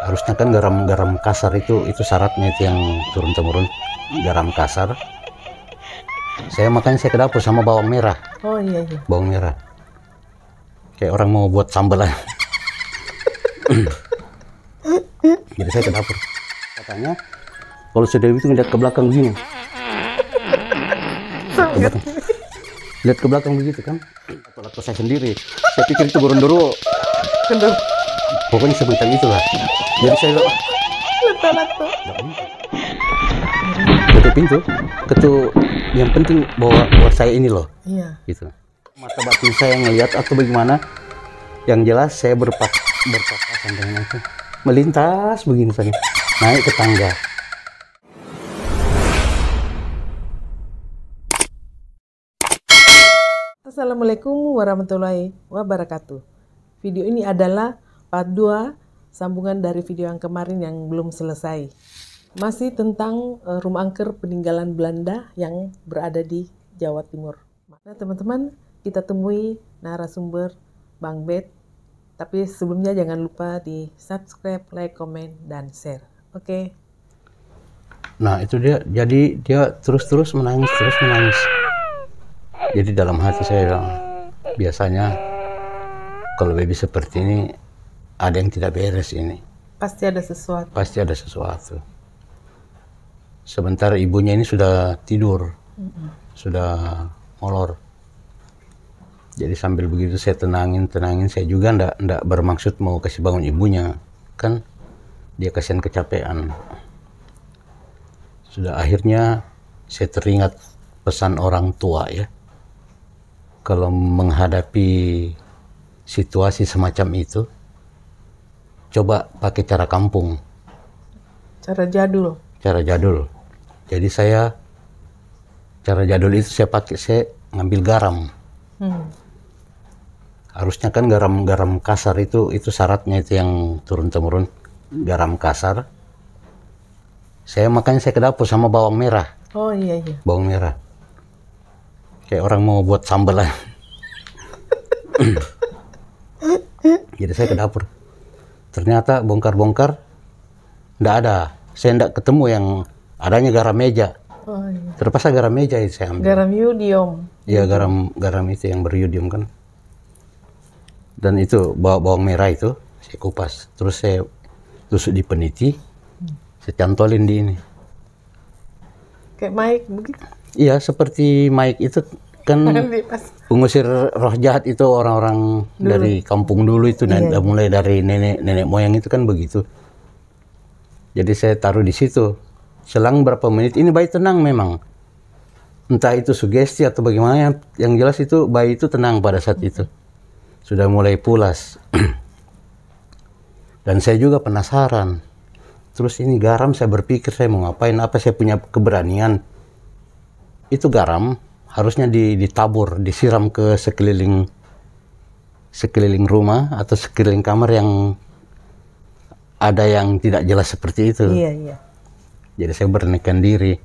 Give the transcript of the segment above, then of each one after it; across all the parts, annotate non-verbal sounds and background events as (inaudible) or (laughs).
harusnya kan garam-garam kasar itu itu syaratnya itu yang turun temurun garam kasar saya makan saya ke dapur sama bawang merah oh iya iya bawang merah kayak orang mau buat sambalnya jadi saya ke dapur katanya kalau sudah itu ngeliat ke belakang begini ke lihat ke belakang begitu kan atau saya sendiri saya pikir itu burung dulu pokoknya sebutan itu lah jadi saya lupa lupa lupa tutup pintu ketuk yang penting bahwa, bawa saya ini loh iya. gitu masa batin saya ngelihat atau bagaimana yang jelas saya berpak berpapasan dengan itu melintas begini saja naik ke tangga Assalamualaikum warahmatullahi wabarakatuh video ini adalah Part 2, sambungan dari video yang kemarin yang belum selesai. Masih tentang uh, rumah angker peninggalan Belanda yang berada di Jawa Timur. Nah, teman-teman, kita temui narasumber Bang Bet. Tapi sebelumnya jangan lupa di subscribe, like, comment, dan share. Oke. Okay. Nah itu dia, jadi dia terus-terus menangis, terus menangis. Jadi dalam hati saya bilang, biasanya kalau baby seperti ini ada yang tidak beres ini. Pasti ada sesuatu. Pasti ada sesuatu. Sebentar ibunya ini sudah tidur, mm-hmm. sudah molor. Jadi sambil begitu saya tenangin, tenangin. Saya juga ndak ndak bermaksud mau kasih bangun ibunya, kan dia kasihan kecapean. Sudah akhirnya saya teringat pesan orang tua ya. Kalau menghadapi situasi semacam itu, coba pakai cara kampung. Cara jadul. Cara jadul. Jadi saya cara jadul itu saya pakai saya ngambil garam. Hmm. Harusnya kan garam-garam kasar itu itu syaratnya itu yang turun temurun garam kasar. Saya makanya saya ke dapur sama bawang merah. Oh iya iya. Bawang merah. Kayak orang mau buat sambal (laughs) Jadi saya ke dapur ternyata bongkar-bongkar tidak ada saya tidak ketemu yang adanya garam meja oh, iya. terpaksa garam meja itu saya ambil garam yodium iya garam garam itu yang beryodium kan dan itu bawa bawang merah itu saya kupas terus saya tusuk di peniti hmm. saya cantolin di ini kayak maik begitu iya seperti maik itu kan, kan pengusir roh jahat itu orang-orang dari kampung dulu itu iya. Yeah. mulai dari nenek nenek moyang itu kan begitu jadi saya taruh di situ selang berapa menit ini bayi tenang memang entah itu sugesti atau bagaimana yang, yang jelas itu bayi itu tenang pada saat itu sudah mulai pulas (clears throat) dan saya juga penasaran terus ini garam saya berpikir saya mau ngapain apa saya punya keberanian itu garam harusnya ditabur, disiram ke sekeliling sekeliling rumah atau sekeliling kamar yang ada yang tidak jelas seperti itu. Iya, iya. Jadi saya beranikan diri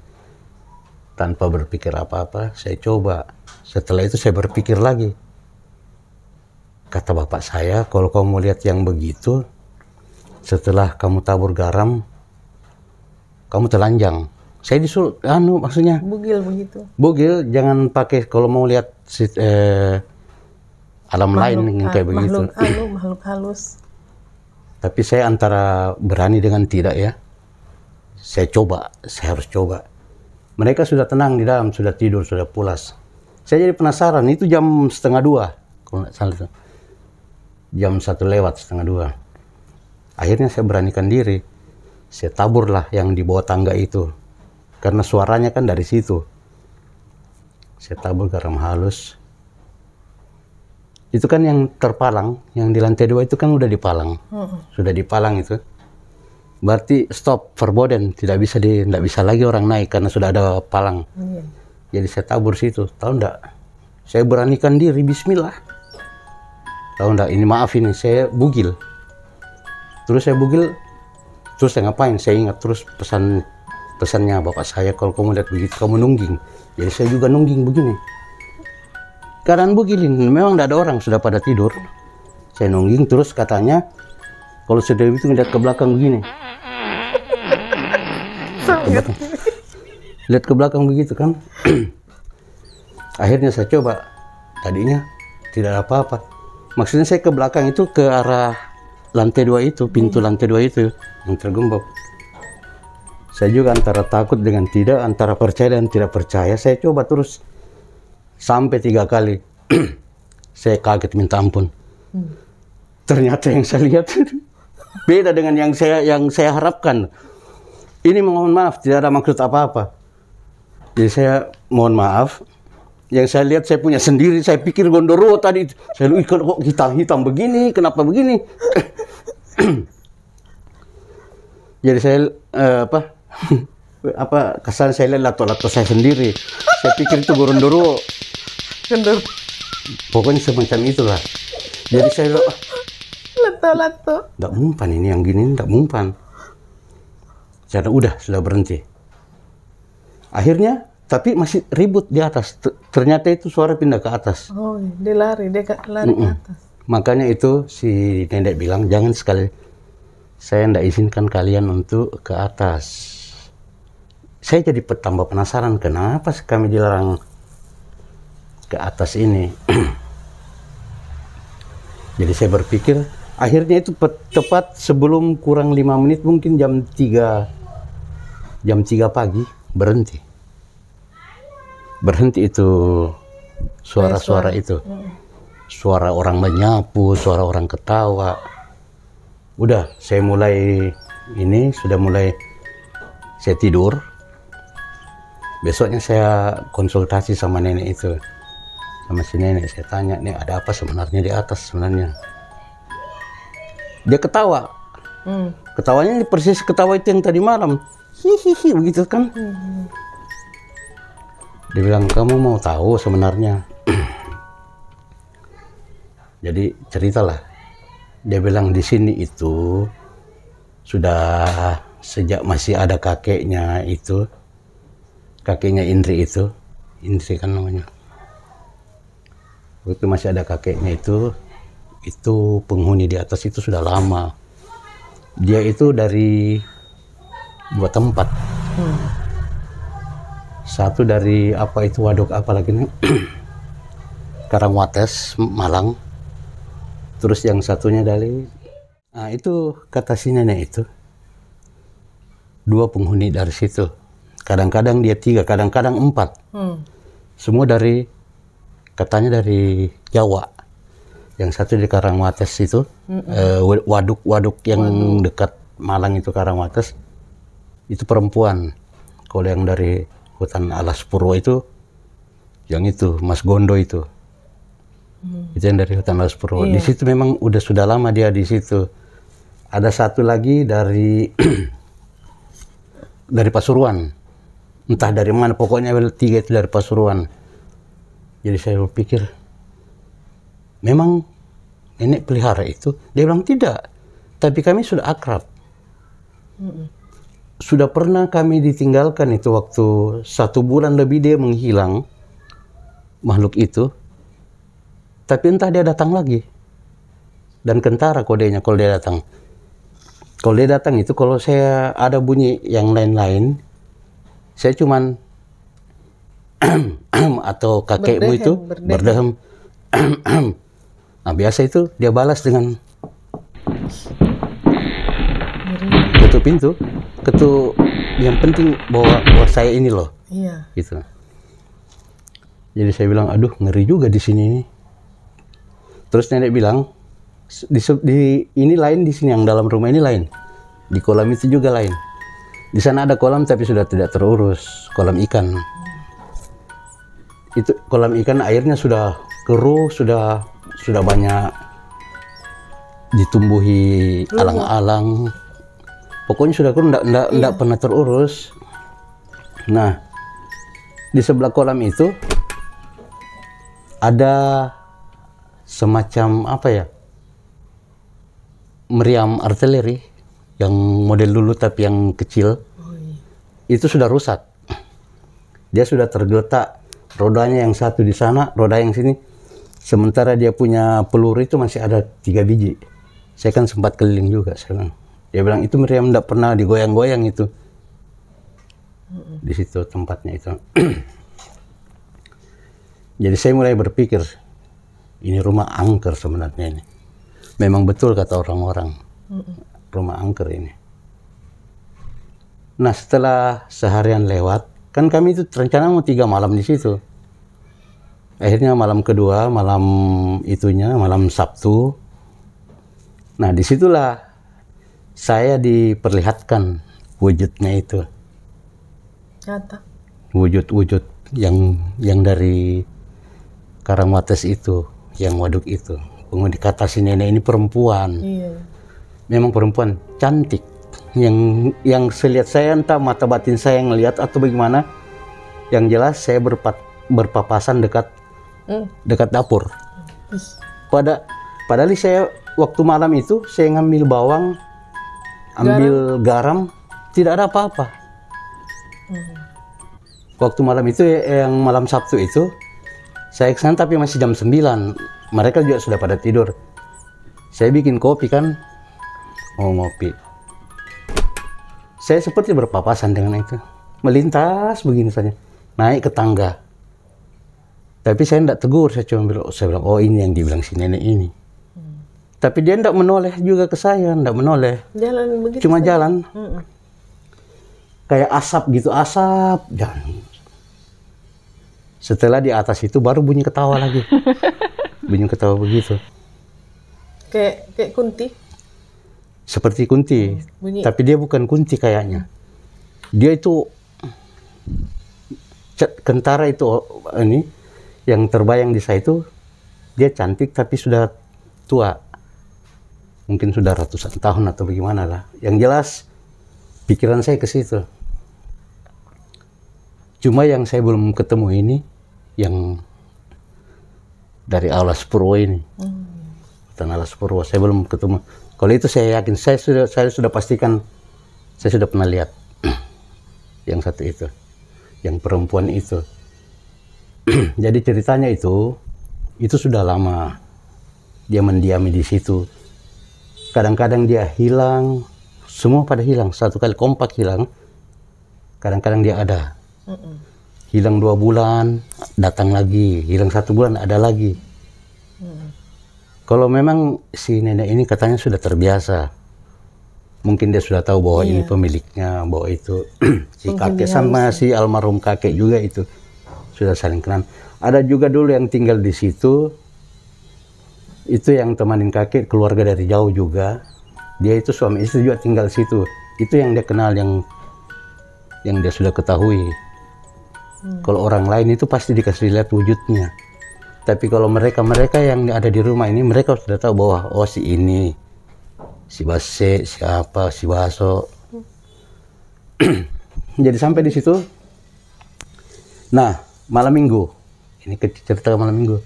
tanpa berpikir apa-apa, saya coba. Setelah itu saya berpikir lagi. Kata bapak saya, kalau kamu lihat yang begitu, setelah kamu tabur garam, kamu telanjang saya disuruh anu maksudnya bugil begitu bugil jangan pakai kalau mau lihat eh, alam makhluk lain yang kayak begitu makhluk (clears throat) halus makhluk halus tapi saya antara berani dengan tidak ya saya coba saya harus coba mereka sudah tenang di dalam sudah tidur sudah pulas saya jadi penasaran itu jam setengah dua kalau nggak salah jam satu lewat setengah dua akhirnya saya beranikan diri saya taburlah yang di bawah tangga itu karena suaranya kan dari situ saya tabur garam halus itu kan yang terpalang yang di lantai dua itu kan udah dipalang hmm. sudah dipalang itu berarti stop forbidden, tidak bisa di tidak bisa lagi orang naik karena sudah ada palang hmm. jadi saya tabur situ tahu enggak saya beranikan diri Bismillah tahu enggak ini maaf ini saya bugil terus saya bugil terus saya ngapain saya ingat terus pesan pesannya bapak saya kalau kamu lihat begitu kamu nungging jadi saya juga nungging begini keadaan begini memang tidak ada orang sudah pada tidur saya nungging terus katanya kalau sudah itu ngeliat ke belakang begini ke belakang. lihat ke belakang begitu kan (clears throat) akhirnya saya coba tadinya tidak ada apa-apa maksudnya saya ke belakang itu ke arah lantai dua itu pintu lantai dua itu yang tergembok saya juga antara takut dengan tidak, antara percaya dan tidak percaya. Saya coba terus sampai tiga kali. (clears throat) saya kaget minta ampun. Hmm. Ternyata yang saya lihat (laughs) beda dengan yang saya yang saya harapkan. Ini mohon maaf, tidak ada maksud apa-apa. Jadi saya mohon maaf. Yang saya lihat saya punya sendiri, saya pikir gondoro tadi. Saya lu ikut kok hitam-hitam begini, kenapa begini? (clears throat) Jadi saya eh, apa? (laughs) apa kesan saya lihat lato-lato saya sendiri saya pikir itu gondoro gondoro pokoknya semacam itulah jadi saya lato-lato tidak mumpan ini yang gini tidak mumpan saya udah sudah berhenti akhirnya tapi masih ribut di atas ternyata itu suara pindah ke atas oh dia lari dia lari mm -mm. ke atas makanya itu si nenek bilang jangan sekali saya tidak izinkan kalian untuk ke atas saya jadi tambah penasaran kenapa kami dilarang ke atas ini. (clears throat) jadi saya berpikir akhirnya itu tepat sebelum kurang lima menit mungkin jam 3 jam 3 pagi berhenti. Berhenti itu suara-suara itu. Hmm. Suara orang menyapu, suara orang ketawa. Udah, saya mulai ini sudah mulai saya tidur besoknya saya konsultasi sama nenek itu sama si nenek saya tanya nih ada apa sebenarnya di atas sebenarnya dia ketawa hmm. ketawanya persis ketawa itu yang tadi malam hihihi begitu kan hmm. dia bilang kamu mau tahu sebenarnya (clears throat) jadi ceritalah dia bilang di sini itu sudah sejak masih ada kakeknya itu kakeknya Indri itu Indri kan namanya waktu masih ada kakeknya itu itu penghuni di atas itu sudah lama dia itu dari dua tempat hmm. satu dari apa itu waduk apa lagi nih (clears throat) Karangwates Malang terus yang satunya dari nah itu kata si nenek itu dua penghuni dari situ kadang-kadang dia tiga, kadang-kadang empat. Hmm. Semua dari katanya dari Jawa. Yang satu di Karangwates itu waduk-waduk hmm. uh, yang hmm. dekat Malang itu Karangwates itu perempuan. Kalau yang dari hutan Alas Purwo itu yang itu Mas Gondo itu. Hmm. Itu yang dari hutan Alas Purwo. Iya. Di situ memang udah sudah lama dia di situ. Ada satu lagi dari (clears throat) dari Pasuruan entah dari mana pokoknya tiga itu dari Pasuruan jadi saya berpikir memang nenek pelihara itu dia bilang tidak tapi kami sudah akrab sudah pernah kami ditinggalkan itu waktu satu bulan lebih dia menghilang makhluk itu tapi entah dia datang lagi dan kentara kodenya kalau dia datang kalau dia datang itu kalau saya ada bunyi yang lain-lain saya cuman (clears throat) atau kakekmu berdehem, itu berdehem, berdehem. (clears throat) nah biasa itu dia balas dengan ketuk pintu ketuk yang penting bawa bahwa saya ini loh iya. gitu jadi saya bilang aduh ngeri juga di sini nih terus nenek bilang di, di ini lain di sini yang dalam rumah ini lain di kolam itu juga lain di sana ada kolam tapi sudah tidak terurus, kolam ikan. Itu kolam ikan airnya sudah keruh, sudah sudah banyak ditumbuhi alang-alang. Pokoknya sudah keruh, tidak iya. pernah terurus. Nah, di sebelah kolam itu ada semacam apa ya? Meriam artileri yang model dulu tapi yang kecil oh, iya. itu sudah rusak dia sudah tergeletak rodanya yang satu di sana roda yang sini sementara dia punya peluru itu masih ada tiga biji saya kan sempat keliling juga sekarang dia bilang itu meriam tidak pernah digoyang-goyang itu di situ tempatnya itu (clears throat) jadi saya mulai berpikir ini rumah angker sebenarnya ini memang betul kata orang-orang rumah angker ini. Nah setelah seharian lewat, kan kami itu rencana mau tiga malam di situ. Akhirnya malam kedua, malam itunya, malam Sabtu. Nah disitulah saya diperlihatkan wujudnya itu. Nyata. Wujud-wujud yang yang dari Karangwates itu, yang waduk itu. Pengundi kata si nenek ini perempuan. Iya memang perempuan cantik yang yang selihat saya entah mata batin saya yang lihat atau bagaimana yang jelas saya berpat, berpapasan dekat hmm. dekat dapur pada padahal saya waktu malam itu saya ngambil bawang ambil garam, garam tidak ada apa-apa hmm. waktu malam itu eh, yang malam Sabtu itu saya kesana tapi masih jam 9 mereka juga sudah pada tidur saya bikin kopi kan mau oh, ngopi. Saya seperti berpapasan dengan itu. Melintas begini saja. Naik ke tangga. Tapi saya tidak tegur, saya cuma bilang, saya bilang, oh ini yang dibilang si nenek ini. Hmm. Tapi dia tidak menoleh juga ke saya, tidak menoleh. Jalan begitu. Cuma saya. jalan. Hmm. Kayak asap gitu, asap. dan. Setelah di atas itu baru bunyi ketawa lagi. (laughs) bunyi ketawa begitu. Kayak kayak kunti seperti kunti, hmm, tapi dia bukan kunti kayaknya. Dia itu kentara itu ini yang terbayang di saya itu dia cantik tapi sudah tua. Mungkin sudah ratusan tahun atau bagaimana lah. Yang jelas pikiran saya ke situ. Cuma yang saya belum ketemu ini yang dari Alas Purwo ini. Hmm. Tanah Alas Purwo saya belum ketemu kalau itu saya yakin, saya sudah saya sudah pastikan, saya sudah pernah lihat (clears throat) yang satu itu, yang perempuan itu. (clears throat) Jadi ceritanya itu, itu sudah lama dia mendiami di situ. Kadang-kadang dia hilang, semua pada hilang. Satu kali kompak hilang, kadang-kadang dia ada. Hilang dua bulan, datang lagi. Hilang satu bulan, ada lagi. Kalau memang si nenek ini katanya sudah terbiasa, mungkin dia sudah tahu bahwa iya. ini pemiliknya, bahwa itu (clears throat) si mungkin kakek sama sih. si almarhum kakek juga itu sudah saling kenal. Ada juga dulu yang tinggal di situ, itu yang temanin kakek keluarga dari jauh juga. Dia itu suami istri juga tinggal di situ. Itu yang dia kenal yang yang dia sudah ketahui. Hmm. Kalau orang lain itu pasti dikasih lihat wujudnya tapi kalau mereka-mereka yang ada di rumah ini mereka sudah tahu bahwa oh si ini si Base si apa si Baso (clears throat) jadi sampai di situ nah malam minggu ini cerita malam minggu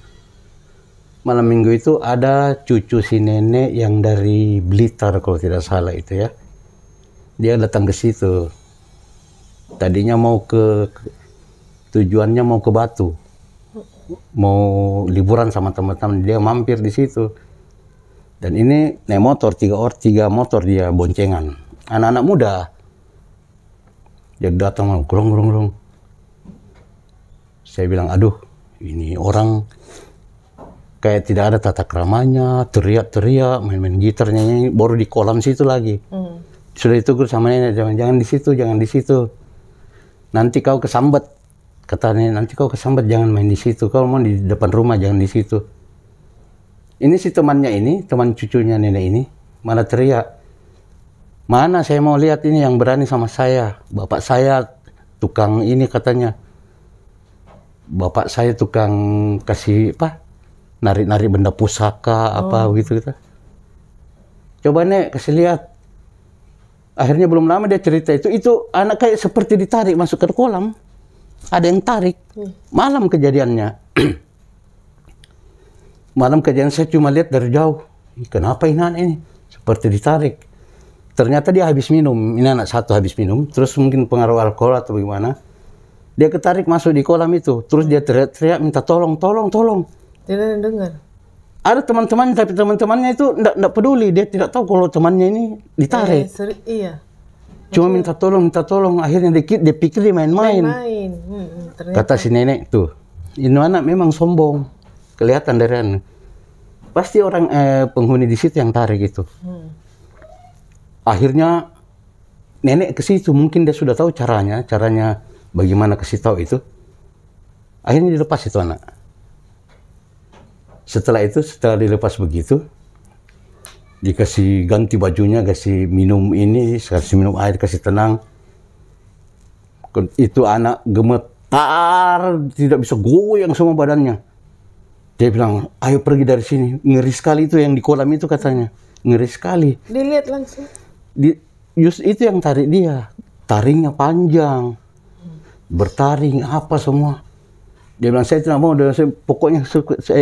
malam minggu itu ada cucu si nenek yang dari Blitar kalau tidak salah itu ya dia datang ke situ tadinya mau ke tujuannya mau ke Batu mau liburan sama teman-teman dia mampir di situ dan ini naik motor tiga or tiga motor dia boncengan anak-anak muda dia datang gerong gerong gerong saya bilang aduh ini orang kayak tidak ada tata keramanya teriak-teriak main-main gitar nyanyi baru di kolam situ lagi mm. sudah itu sama nenek jangan jangan di situ jangan di situ nanti kau kesambet katanya nanti kau kesambet jangan main di situ kau mau di depan rumah jangan di situ ini si temannya ini teman cucunya nenek ini mana teriak mana saya mau lihat ini yang berani sama saya bapak saya tukang ini katanya bapak saya tukang kasih apa narik-narik benda pusaka oh. apa begitu gitu coba nek kasih lihat akhirnya belum lama dia cerita itu itu anak kayak seperti ditarik masuk ke kolam ada yang tarik. Hmm. Malam kejadiannya. (clears throat) Malam kejadian saya cuma lihat dari jauh. Kenapa Inan ini? Seperti ditarik. Ternyata dia habis minum. Ini anak satu habis minum. Terus mungkin pengaruh alkohol atau gimana Dia ketarik masuk di kolam itu. Terus dia teriak-teriak minta tolong, tolong, tolong. Tidak dengar. Ada teman-temannya, tapi teman-temannya itu tidak peduli. Dia tidak tahu kalau temannya ini ditarik. iya. iya. Cuma minta tolong, minta tolong. Akhirnya dikit dia pikir dia main-main. Hmm, hmm Kata si nenek tuh, ini anak memang sombong. Kelihatan dari anak. Pasti orang eh, penghuni di situ yang tarik itu. Hmm. Akhirnya nenek ke situ mungkin dia sudah tahu caranya, caranya bagaimana ke situ itu. Akhirnya dilepas itu anak. Setelah itu, setelah dilepas begitu, dikasih ganti bajunya, kasih minum ini, kasih minum air, kasih tenang. Itu anak gemetar, tidak bisa goyang semua badannya. Dia bilang, ayo pergi dari sini. Ngeri sekali itu yang di kolam itu katanya. Ngeri sekali. Dilihat langsung? Di, just itu yang tarik dia. Taringnya panjang. Bertaring, apa semua. Dia bilang, saya tidak mau. Dia bilang, pokoknya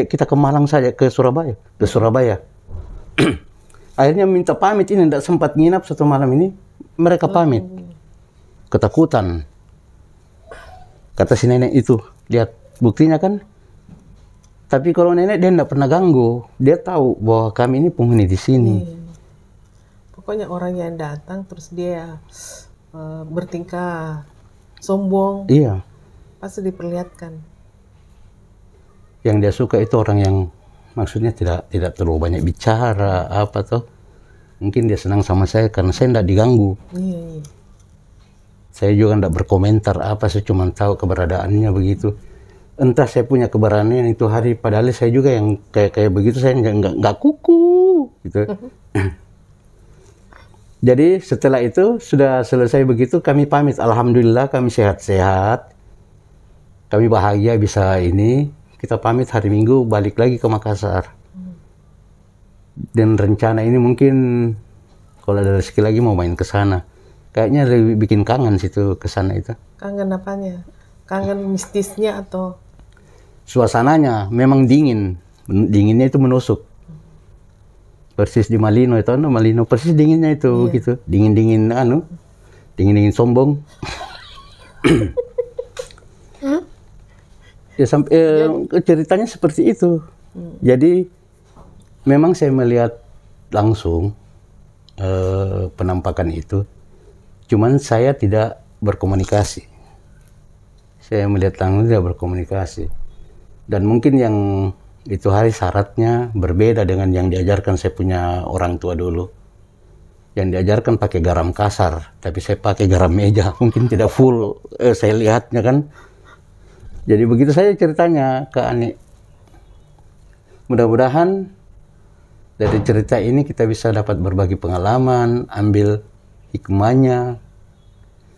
kita ke Malang saja, ke Surabaya. Ke Surabaya. (clears throat) akhirnya minta pamit ini tidak sempat nginap satu malam ini mereka pamit ketakutan kata si nenek itu lihat buktinya kan tapi kalau nenek dia tidak pernah ganggu dia tahu bahwa kami ini penghuni di sini hmm. pokoknya orang yang datang terus dia uh, bertingkah sombong iya pasti diperlihatkan yang dia suka itu orang yang maksudnya tidak tidak terlalu banyak bicara apa tuh mungkin dia senang sama saya karena saya tidak diganggu iya, iya. saya juga tidak berkomentar apa saya cuma tahu keberadaannya begitu entah saya punya keberanian itu hari padahal saya juga yang kayak kayak begitu saya nggak nggak nggak kuku gitu (laughs) jadi setelah itu sudah selesai begitu kami pamit alhamdulillah kami sehat-sehat kami bahagia bisa ini kita pamit hari Minggu balik lagi ke Makassar. Dan rencana ini mungkin kalau ada rezeki lagi mau main ke sana. Kayaknya lebih bikin kangen situ ke sana itu. Kangen apanya? Kangen mistisnya atau suasananya memang dingin. Dinginnya itu menusuk. Persis di Malino itu ya anu Malino persis dinginnya itu iya. gitu. Dingin-dingin anu. Dingin-dingin sombong. (laughs) ya sampai eh, ya. ceritanya seperti itu. Hmm. Jadi memang saya melihat langsung eh, penampakan itu. Cuman saya tidak berkomunikasi. Saya melihat langsung tidak berkomunikasi. Dan mungkin yang itu hari syaratnya berbeda dengan yang diajarkan saya punya orang tua dulu. Yang diajarkan pakai garam kasar, tapi saya pakai garam meja, (laughs) mungkin tidak full eh, saya lihatnya kan jadi begitu saya ceritanya ke Ani. Mudah-mudahan dari cerita ini kita bisa dapat berbagi pengalaman, ambil hikmahnya,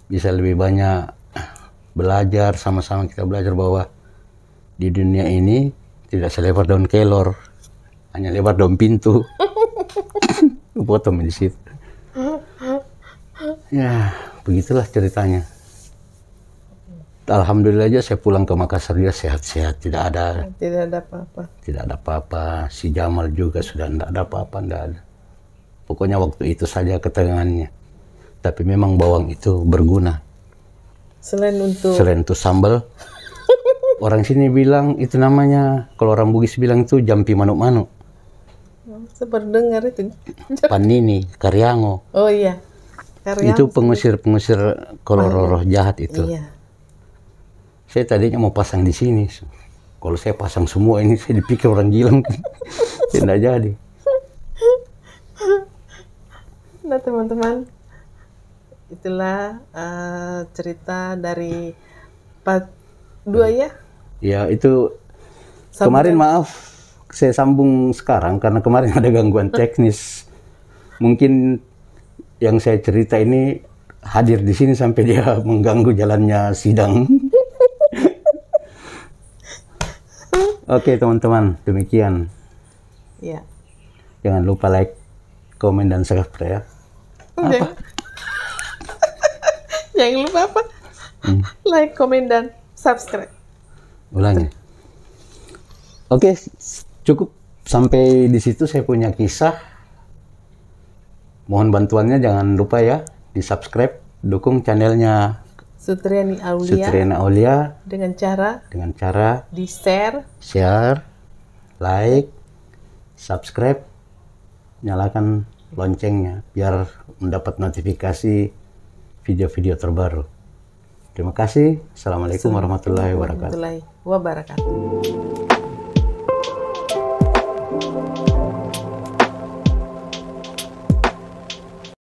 bisa lebih banyak belajar sama-sama kita belajar bahwa di dunia ini tidak selebar daun kelor, hanya lebar daun pintu. (laughs) Potong di situ. Ya, begitulah ceritanya. Alhamdulillah aja saya pulang ke Makassar dia sehat-sehat, tidak ada tidak ada apa-apa. Tidak ada apa-apa. Si Jamal juga sudah tidak ada apa-apa, tidak ada. Pokoknya waktu itu saja ketegangannya. Tapi memang bawang itu berguna. Selain untuk Selain untuk sambal. (laughs) orang sini bilang itu namanya kalau orang Bugis bilang itu jampi manuk-manuk. Oh, saya itu. Panini, Karyango. Oh iya. Karyang Itu pengusir-pengusir kalau roh jahat itu. Iya saya tadinya mau pasang di sini. Kalau saya pasang semua ini, saya dipikir orang gila. (laughs) tidak jadi. Nah teman-teman, itulah uh, cerita dari part 2 ya. Ya itu Sambung. kemarin maaf saya sambung sekarang karena kemarin (laughs) ada gangguan teknis. Mungkin yang saya cerita ini hadir di sini sampai dia (laughs) mengganggu jalannya sidang. Oke teman-teman, demikian. Ya. Jangan lupa like, komen dan subscribe. Ya. Apa? (laughs) Jangan lupa apa? Hmm. Like, komen dan subscribe. Ulangi. Oke, cukup sampai di situ saya punya kisah. Mohon bantuannya jangan lupa ya di subscribe, dukung channelnya Sutriani Aulia. Sutriani Aulia. Dengan cara? Dengan cara. Di share. Share, like, subscribe, nyalakan loncengnya biar mendapat notifikasi video-video terbaru. Terima kasih. Assalamualaikum warahmatullahi wabarakatuh. Warahmatullahi wabarakatuh.